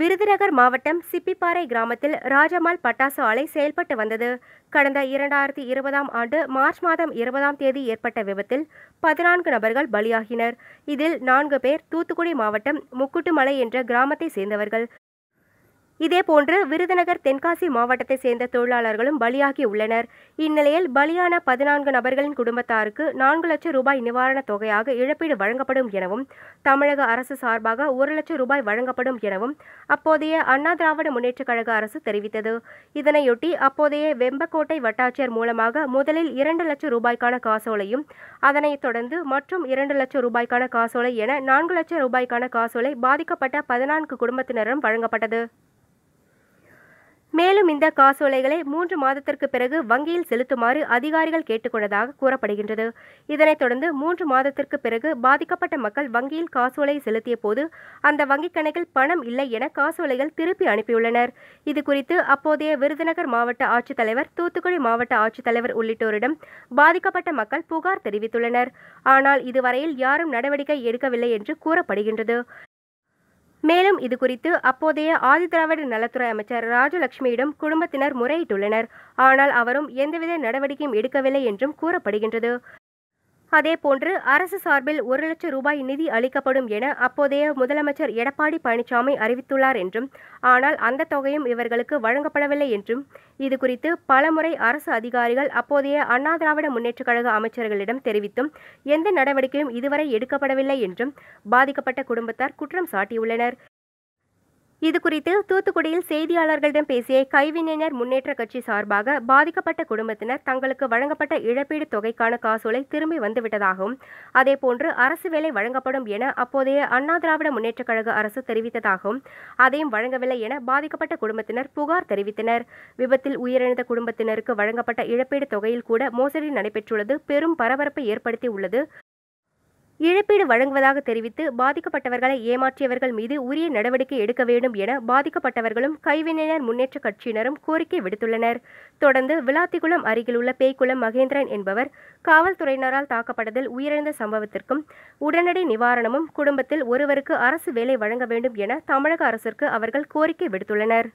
விருதுநகர் மாவட்டம் சிப்பிப்பாறை கிராமத்தில் ராஜமால் பட்டாசு ஆலை செயல்பட்டு வந்தது கடந்த இரண்டாயிரத்தி இருபதாம் ஆண்டு மார்ச் மாதம் இருபதாம் தேதி ஏற்பட்ட விபத்தில் பதினான்கு நபர்கள் பலியாகினர் இதில் நான்கு பேர் தூத்துக்குடி மாவட்டம் முக்குட்டுமலை என்ற கிராமத்தை சேர்ந்தவர்கள் இதேபோன்று விருதுநகர் தென்காசி மாவட்டத்தை சேர்ந்த தொழிலாளர்களும் பலியாகி உள்ளனர் இந்நிலையில் பலியான பதினான்கு நபர்களின் குடும்பத்தாருக்கு நான்கு லட்சம் ரூபாய் நிவாரணத் தொகையாக இழப்பீடு வழங்கப்படும் எனவும் தமிழக அரசு சார்பாக ஒரு லட்சம் ரூபாய் வழங்கப்படும் எனவும் அப்போதைய அண்ணா திராவிட முன்னேற்றக் கழக அரசு தெரிவித்தது இதனையொட்டி அப்போதைய வெம்பக்கோட்டை வட்டாட்சியர் மூலமாக முதலில் இரண்டு லட்சம் ரூபாய்க்கான காசோலையும் அதனைத் தொடர்ந்து மற்றும் இரண்டு லட்சம் ரூபாய்க்கான காசோலை என நான்கு லட்சம் ரூபாய்க்கான காசோலை பாதிக்கப்பட்ட பதினான்கு குடும்பத்தினரும் வழங்கப்பட்டது இந்த காசோலைகளை மூன்று மாதத்திற்கு பிறகு வங்கியில் செலுத்துமாறு அதிகாரிகள் கேட்டுக்கொண்டதாக கூறப்படுகின்றது இதனைத் தொடர்ந்து மூன்று மாதத்திற்கு பிறகு பாதிக்கப்பட்ட மக்கள் வங்கியில் காசோலை செலுத்திய போது அந்த வங்கிக் கணக்கில் பணம் இல்லை என காசோலைகள் திருப்பி அனுப்பியுள்ளனர் இதுகுறித்து அப்போதைய விருதுநகர் மாவட்ட ஆட்சித்தலைவர் தூத்துக்குடி மாவட்ட ஆட்சித்தலைவர் உள்ளிட்டோரிடம் பாதிக்கப்பட்ட மக்கள் புகார் தெரிவித்துள்ளனர் ஆனால் இதுவரையில் யாரும் நடவடிக்கை எடுக்கவில்லை என்று கூறப்படுகின்றது மேலும் இது குறித்து அப்போதைய ஆதிதிராவிட நலத்துறை அமைச்சர் ராஜலட்சுமியிடம் குடும்பத்தினர் முறையிட்டுள்ளனர் ஆனால் அவரும் எந்தவித நடவடிக்கையும் எடுக்கவில்லை என்றும் கூறப்படுகின்றது அதேபோன்று அரசு சார்பில் ஒரு லட்சம் ரூபாய் நிதி அளிக்கப்படும் என அப்போதைய முதலமைச்சர் எடப்பாடி பழனிசாமி அறிவித்துள்ளார் என்றும் ஆனால் அந்த தொகையும் இவர்களுக்கு வழங்கப்படவில்லை என்றும் இது குறித்து பலமுறை அரசு அதிகாரிகள் அப்போதைய அண்ணா திராவிட முன்னேற்றக் கழக அமைச்சர்களிடம் தெரிவித்தும் எந்த நடவடிக்கையும் இதுவரை எடுக்கப்படவில்லை என்றும் பாதிக்கப்பட்ட குடும்பத்தார் குற்றம் சாட்டியுள்ளனர் இது குறித்து தூத்துக்குடியில் செய்தியாளர்களிடம் பேசிய கைவினைஞர் முன்னேற்ற கட்சி சார்பாக பாதிக்கப்பட்ட குடும்பத்தினர் தங்களுக்கு வழங்கப்பட்ட இழப்பீடு தொகைக்கான காசோலை திரும்பி வந்துவிட்டதாகவும் அதேபோன்று அரசு வேலை வழங்கப்படும் என அப்போதைய அண்ணா திராவிட முன்னேற்றக் கழக அரசு தெரிவித்ததாகவும் அதையும் வழங்கவில்லை என பாதிக்கப்பட்ட குடும்பத்தினர் புகார் தெரிவித்தனர் விபத்தில் உயிரிழந்த குடும்பத்தினருக்கு வழங்கப்பட்ட இழப்பீடு தொகையில் கூட மோசடி நடைபெற்றுள்ளது பெரும் பரபரப்பை ஏற்படுத்தி உள்ளது இழப்பீடு வழங்குவதாக தெரிவித்து பாதிக்கப்பட்டவர்களை ஏமாற்றியவர்கள் மீது உரிய நடவடிக்கை எடுக்க வேண்டும் என பாதிக்கப்பட்டவர்களும் கைவினைஞர் முன்னேற்ற கட்சியினரும் கோரிக்கை விடுத்துள்ளனர் தொடர்ந்து விளாத்திக்குளம் அருகிலுள்ள பேய்க்குளம் மகேந்திரன் என்பவர் காவல்துறையினரால் தாக்கப்பட்டதில் உயிரிழந்த சம்பவத்திற்கும் உடனடி நிவாரணமும் குடும்பத்தில் ஒருவருக்கு அரசு வேலை வழங்க வேண்டும் என தமிழக அரசிற்கு அவர்கள் கோரிக்கை விடுத்துள்ளனர்